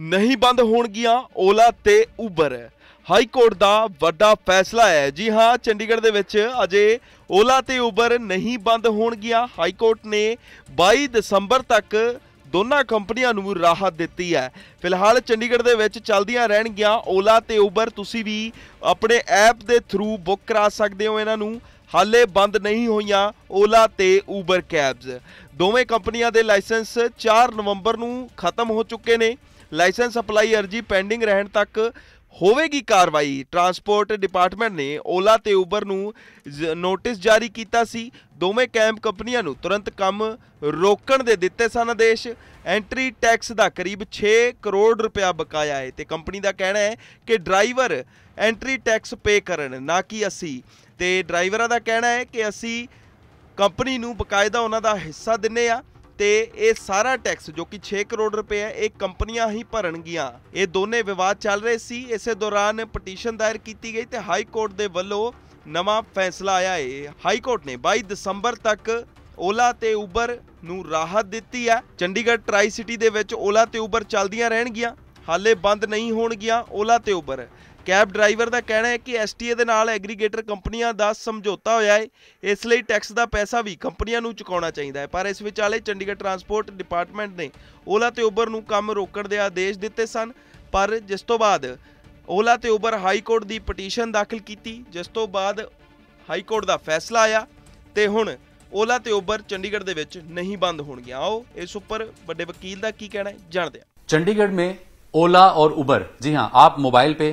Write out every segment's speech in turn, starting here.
ਨਹੀਂ ਬੰਦ ਹੋਣਗੀਆਂ ਓਲਾ ਤੇ ਉਬਰ ਹਾਈ ਕੋਰਟ ਦਾ ਵੱਡਾ ਫੈਸਲਾ ਹੈ ਜੀ ਹਾਂ ਚੰਡੀਗੜ੍ਹ ਦੇ ਵਿੱਚ ਅਜੇ ਓਲਾ ਤੇ ਉਬਰ ਨਹੀਂ ਬੰਦ ਹੋਣਗੀਆਂ ਹਾਈ ਕੋਰਟ ਨੇ 22 ਦਸੰਬਰ ਤੱਕ ਦੋਨਾਂ ਕੰਪਨੀਆਂ ਨੂੰ ਰਾਹਤ ਦਿੱਤੀ ਹੈ ਫਿਲਹਾਲ ਚੰਡੀਗੜ੍ਹ ਦੇ ਵਿੱਚ ਚੱਲਦੀਆਂ ਰਹਿਣਗੀਆਂ ਓਲਾ ਤੇ ਉਬਰ ਤੁਸੀਂ ਵੀ ਆਪਣੇ ਐਪ ਦੇ ਥਰੂ ਬੁੱਕ ਕਰਾ ਸਕਦੇ ਹੋ ਇਹਨਾਂ ਨੂੰ ਹਾਲੇ ਬੰਦ ਨਹੀਂ ਹੋਈਆਂ ਓਲਾ ਤੇ ਉਬਰ ਕੈਬਸ ਦੋਵੇਂ ਕੰਪਨੀਆਂ ਦੇ ਲਾਇਸੈਂਸ 4 ਨਵੰਬਰ ਨੂੰ ਖਤਮ ਹੋ ਚੁੱਕੇ ਨੇ ਲਾਇਸੈਂਸ ਅਪਲਾਈ ਅਰਜੀ ਪੈਂਡਿੰਗ ਰਹਿਣ ਤੱਕ ਹੋਵੇਗੀ ਕਾਰਵਾਈ ਟਰਾਂਸਪੋਰਟ ਡਿਪਾਰਟਮੈਂਟ ਨੇ ਓਲਾ ਤੇ ਉਬਰ ਨੂੰ ਨੋਟਿਸ ਜਾਰੀ ਕੀਤਾ ਸੀ ਦੋਵੇਂ ਕੈਂਪ ਕੰਪਨੀਆਂ ਨੂੰ ਤੁਰੰਤ ਕੰਮ ਰੋਕਣ ਦੇ ਦਿੱਤੇ ਸਨ ਆਦੇਸ਼ ਐਂਟਰੀ ਟੈਕਸ ਦਾ ਕਰੀਬ 6 ਕਰੋੜ ਰੁਪਇਆ ਬਕਾਇਆ ਹੈ ਤੇ ਕੰਪਨੀ ਦਾ ਕਹਿਣਾ ਹੈ ਕਿ ਡਰਾਈਵਰ ਐਂਟਰੀ ਟੈਕਸ ਪੇ ਕਰਨ ਨਾ ਕਿ ਅਸੀਂ ਤੇ ਡਰਾਈਵਰਾਂ ਦਾ ਕਹਿਣਾ ਹੈ ਕਿ ਅਸੀਂ ਕੰਪਨੀ ਨੂੰ ਬਕਾਇਦਾ ਉਹਨਾਂ ਦਾ ਹਿੱਸਾ ਦਿੰਨੇ ਆ ਤੇ ਇਹ ਸਾਰਾ ਟੈਕਸ ਜੋ ਕਿ 6 ਕਰੋੜ ਰੁਪਏ ਹੈ ਇਹ ਕੰਪਨੀਆਂ ਹੀ ਭਰਨਗੀਆਂ ਇਹ ਦੋਨੇ ਵਿਵਾਦ ਚੱਲ ਰਹੇ ਸੀ ਇਸੇ ਦੌਰਾਨ ਪਟੀਸ਼ਨ ਦਾਇਰ ਕੀਤੀ ਗਈ ਤੇ ਹਾਈ ਕੋਰਟ ਦੇ ਵੱਲੋਂ ਨਵਾਂ ਫੈਸਲਾ ਆਇਆ ਹੈ ਹਾਈ ਕੋਰਟ ਨੇ 22 ਦਸੰਬਰ ਤੱਕ ਓਲਾ ਤੇ ਉਬਰ ਨੂੰ ਰਾਹਤ ਦਿੱਤੀ ਹੈ ਚੰਡੀਗੜ੍ਹ ਟ੍ਰਾਈ ਸਿਟੀ ਦੇ ਵਿੱਚ ਓਲਾ ਤੇ ਉਬਰ ਚੱਲਦੀਆਂ ਰਹਿਣਗੀਆਂ ਹਾਲੇ ਬੰਦ ਨਹੀਂ ਹੋਣਗੀਆਂ ਓਲਾ ਤੇ ਉਬਰ ਕੈਬ ਡਰਾਈਵਰ ਦਾ ਕਹਿਣਾ ਹੈ ਕਿ ਐਸਟੀਏ ਦੇ ਨਾਲ ਐਗਰੀਗੇਟਰ ਕੰਪਨੀਆਂ ਦਾ ਸਮਝੌਤਾ ਹੋਇਆ ਹੈ ਇਸ ਲਈ ਟੈਕਸ ਦਾ ਪੈਸਾ ਵੀ ਕੰਪਨੀਆਂ ਨੂੰ ਚੁਕਾਉਣਾ ਚਾਹੀਦਾ ਹੈ ਪਰ ਇਸ ਵਿਚਾਲੇ ਚੰਡੀਗੜ੍ਹ ਟਰਾਂਸਪੋਰਟ ਡਿਪਾਰਟਮੈਂਟ ਨੇ ਓਲਾ ਤੇ ਉਬਰ ਨੂੰ ਕੰਮ ਰੋਕਣ ਦੇ ਆਦੇਸ਼ ਦਿੱਤੇ ਸਨ ਪਰ ਜਿਸ ਤੋਂ ਬਾਅਦ ਓਲਾ ਤੇ ਉਬਰ ਹਾਈ ਕੋਰਟ ਦੀ ਪਟੀਸ਼ਨ ਦਾਖਲ ਕੀਤੀ ਜਿਸ ਤੋਂ ਬਾਅਦ ਹਾਈ ਕੋਰਟ ਦਾ ਫੈਸਲਾ ਆਇਆ ਤੇ ਹੁਣ ਓਲਾ ਤੇ ਉਬਰ ਚੰਡੀਗੜ੍ਹ ਦੇ ਵਿੱਚ ਨਹੀਂ ਬੰਦ ਹੋਣਗੀਆਂ ਆਓ ਇਸ ਉੱਪਰ ਵੱਡੇ ਵਕੀਲ ਦਾ ਕੀ ਕਹਿਣਾ ਹੈ ਜਾਣਦੇ ਹਾਂ ਚੰਡੀਗੜ੍ਹ ਮੇ ओला और उबर जी हाँ आप मोबाइल पे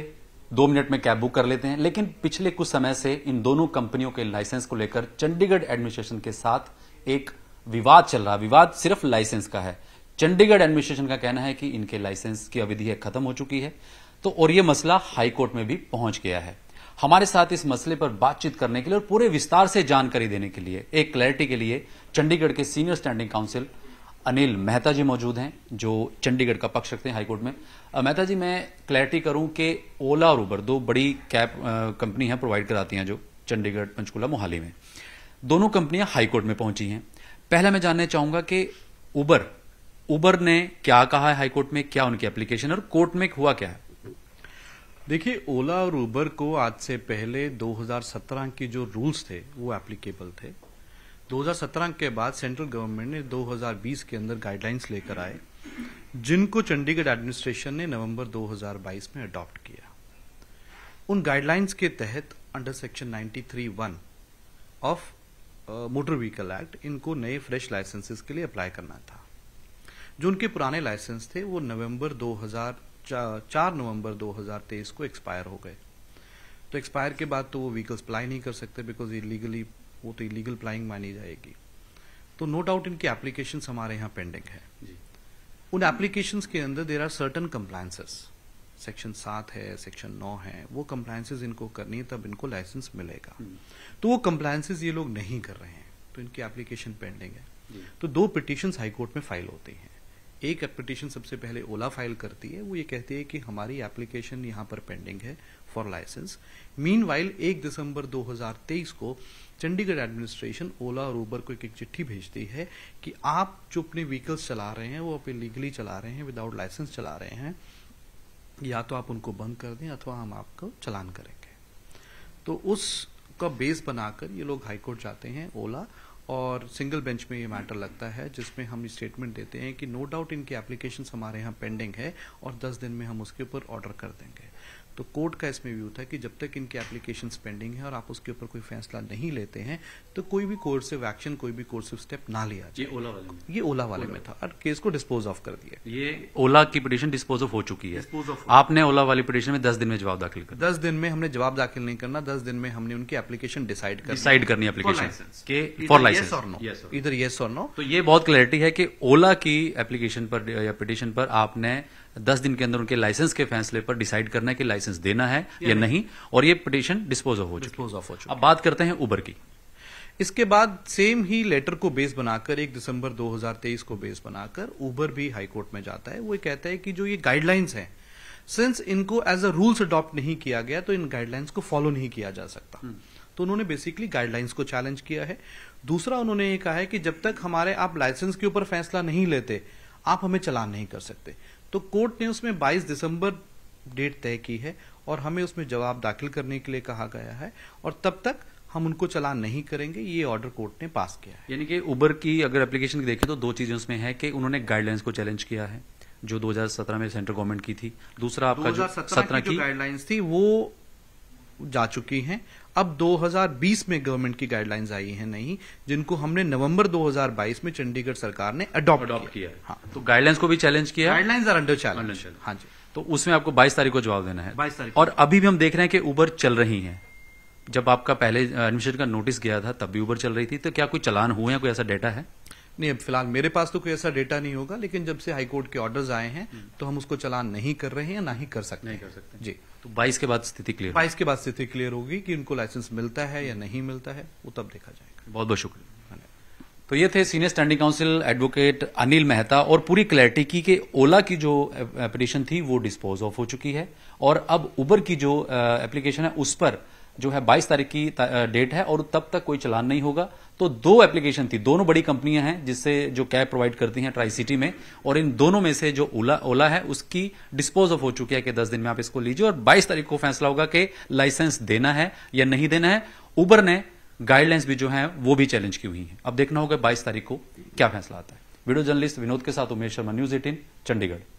दो मिनट में कैब बुक कर लेते हैं लेकिन पिछले कुछ समय से इन दोनों कंपनियों के लाइसेंस को लेकर चंडीगढ़ एडमिनिस्ट्रेशन के साथ एक विवाद चल रहा विवाद सिर्फ लाइसेंस का है चंडीगढ़ एडमिनिस्ट्रेशन का कहना है कि इनके लाइसेंस की अवधि खत्म हो चुकी है तो और यह मसला हाईकोर्ट में भी पहुंच गया है हमारे साथ इस मसले पर बातचीत करने के लिए और पूरे विस्तार से जानकारी देने के लिए एक क्लैरिटी के लिए चंडीगढ़ के senior standing counsel Anil Mehta ji मौजूद हैं जो चंडीगढ़ का पक्ष रखते हैं हाईकोर्ट में मेहता जी मैं क्लैरिटी करूं कि ओला और उबर दो बड़ी कैब कंपनी है प्रोवाइड कराती हैं जो चंडीगढ़ पंचकूला मोहाली में दोनों कंपनियां हाईकोर्ट में पहुंची हैं पहला मैं जानना चाहूंगा कि उबर उबर ने क्या कहा है हाईकोर्ट में क्या उनकी एप्लीकेशन और कोर्ट में हुआ क्या है देखिए ओला और उबर को आज से पहले 2017 के जो रूल्स थे वो एप्लीकेबल थे 2017 के बाद सेंट्रल गवर्नमेंट ने 2020 के अंदर गाइडलाइंस लेकर आए जिनको चंडीगढ़ एडमिनिस्ट्रेशन ने नवंबर 2022 में अडॉप्ट किया उन गाइडलाइंस के तहत under section ninety of motor vehicle act इनको नए फ्रेश लाइसेंसेस के लिए अप्लाई करना था जो उनके पुराने लाइसेंस थे वो नवंबर 2000 चार नवंबर 2023 को एक्सपायर हो गए तो एक्सपायर के बाद तो वो व्हीकल्स अप्लाई नहीं कर सकते बिकॉज इलीगली लीगली वो तो इलीगल प्लाइंग मानी जाएगी तो नो डाउट इनकी एप्लीकेशन हमारे यहाँ पेंडिंग है जी। उन एप्लीकेशन के अंदर there are certain compliances section सात है सेक्शन नौ है वो कंप्लायसेज इनको करनी है तब इनको लाइसेंस मिलेगा हम्म। तो वो कंप्लायसेज ये लोग नहीं कर रहे हैं तो इनकी एप्लीकेशन पेंडिंग है तो दो पिटिशन हाईकोर्ट में फाइल होती हैं एक एप्लीकेशन सबसे पहले ओला फाइल करती है वो ये कहती है कि हमारी एप्लीकेशन यहाँ पर पेंडिंग है फॉर लाइसेंस मीन वाइल एक दिसंबर 2023 को चंडीगढ़ एडमिनिस्ट्रेशन ओला और ऊबर को एक, चिट्ठी भेजती है कि आप जो अपने व्हीकल्स चला रहे हैं वो आप लीगली चला रहे हैं विदाउट लाइसेंस चला रहे हैं या तो आप उनको बंद कर दें अथवा हम आपको चलान करेंगे तो उसका बेस बनाकर ये लोग हाईकोर्ट जाते हैं ओला और सिंगल बेंच में ये मैटर लगता है जिसमें हम स्टेटमेंट देते हैं कि नो डाउट इनकी एप्लीकेशन हमारे यहाँ पेंडिंग है और 10 दिन में हम उसके ऊपर ऑर्डर कर देंगे तो कोर्ट का इसमें व्यू था कि जब तक इनकी एप्लीकेशन पेंडिंग है और आप उसके ऊपर कोई फैसला नहीं लेते हैं तो कोई भी कोर्स ऑफ एक्शन कोई भी कोर्स ऑफ स्टेप ना लिया ये ओला वाले में ये ओला वाले में था और केस को डिस्पोज ऑफ कर दिया ये ओला की पिटिशन डिस्पोज ऑफ हो चुकी है आपने ओला वाली पिटिशन में दस दिन में जवाब दाखिल कर दस दिन में हमने जवाब दाखिल नहीं करना दस दिन में हमने उनकी एप्लीकेशन डिसाइड कर डिसाइड करनी एप्लीकेशन के फॉर लाइसेंस और नो इधर येस और नो तो ये बहुत क्लैरिटी है कि ओला की एप्लीकेशन पर या पिटिशन पर आपने दस दिन के अंदर उनके लाइसेंस के फैसले पर डिसाइड करना है कि लाइसेंस लाइसेंस देना है या या नहीं नहीं और ये पिटिशन डिस्पोज ऑफ हो चुकी डिस्पोज ऑफ हो चुकी अब बात करते हैं उबर की इसके बाद सेम ही लेटर को बेस बनाकर एक दिसंबर 2023 को बेस बनाकर उबर भी हाईकोर्ट में जाता है वो ये कहता है कि जो ये गाइडलाइंस हैं सिंस इनको एज अ रूल्स अडॉप्ट नहीं किया गया तो इन गाइडलाइंस को फॉलो नहीं किया जा सकता हम्म। तो उन्होंने बेसिकली गाइडलाइंस को चैलेंज किया है दूसरा उन्होंने ये कहा है कि जब तक हमारे आप लाइसेंस के ऊपर फैसला नहीं लेते आप हमें चलान नहीं कर सकते तो कोर्ट ने उसमें 22 दिसंबर डेट तय की है और हमें उसमें जवाब दाखिल करने के लिए कहा गया है और तब तक हम उनको चलान नहीं करेंगे ये ऑर्डर कोर्ट ने पास किया है यानी कि उबर की अगर एप्लीकेशन देखें तो दो चीजें उसमें है कि उन्होंने गाइडलाइंस को चैलेंज किया है जो 2017 में सेंट्रल गवर्नमेंट की थी दूसरा आपका जो सत्रह की, गाइडलाइंस थी वो जा चुकी हैं अब 2020 में गवर्नमेंट की गाइडलाइंस आई हैं नहीं जिनको हमने नवंबर 2022 में चंडीगढ़ सरकार ने अडॉप्ट किया, किया है हाँ। तो गाइडलाइंस को भी चैलेंज किया गाइडलाइंस आर अंडर चैलेंज हाँ जी तो उसमें आपको 22 तारीख को जवाब देना है 22 तारीख और अभी भी हम देख रहे हैं कि उबर चल रही है जब आपका पहले एडमिशन का नोटिस गया था तब भी उबर चल रही थी तो क्या कोई चलान हुए हैं कोई ऐसा डेटा है नहीं अब फिलहाल मेरे पास तो कोई ऐसा डेटा नहीं होगा लेकिन जब से हाईकोर्ट के ऑर्डर आए हैं हम्म। तो हम उसको चलान नहीं कर रहे हैं ना ही कर सकते नहीं कर सकते जी तो बाईस के बाद स्थिति क्लियर बाईस के बाद स्थिति क्लियर होगी कि उनको लाइसेंस मिलता है या नहीं मिलता है वो तब देखा जाएगा बहुत बहुत शुक्रिया तो ये थे senior standing counsel advocate Anil Mehta और पूरी क्लैरिटी की कि ओला की जो एप्लीकेशन uh, थी वो डिस्पोज ऑफ हो चुकी है और अब उबर की जो एप्लीकेशन uh, है उस पर जो है 22 तारीख की डेट uh, है और तब तक कोई चलान नहीं होगा तो दो एप्लीकेशन थी दोनों बड़ी कंपनियां हैं जिससे जो कैब प्रोवाइड करती हैं ट्राई सिटी में और इन दोनों में से जो ओला ओला है उसकी डिस्पोज ऑफ हो चुकी है कि 10 दिन में आप इसको लीजिए और 22 तारीख को फैसला होगा कि लाइसेंस देना है या नहीं देना है उबर ने गाइडलाइंस भी जो है वो भी चैलेंज की हुई है अब देखना होगा 22 तारीख को क्या फैसला आता है वीडियो जर्नलिस्ट विनोद के साथ उमेश शर्मा न्यूज एटीन चंडीगढ़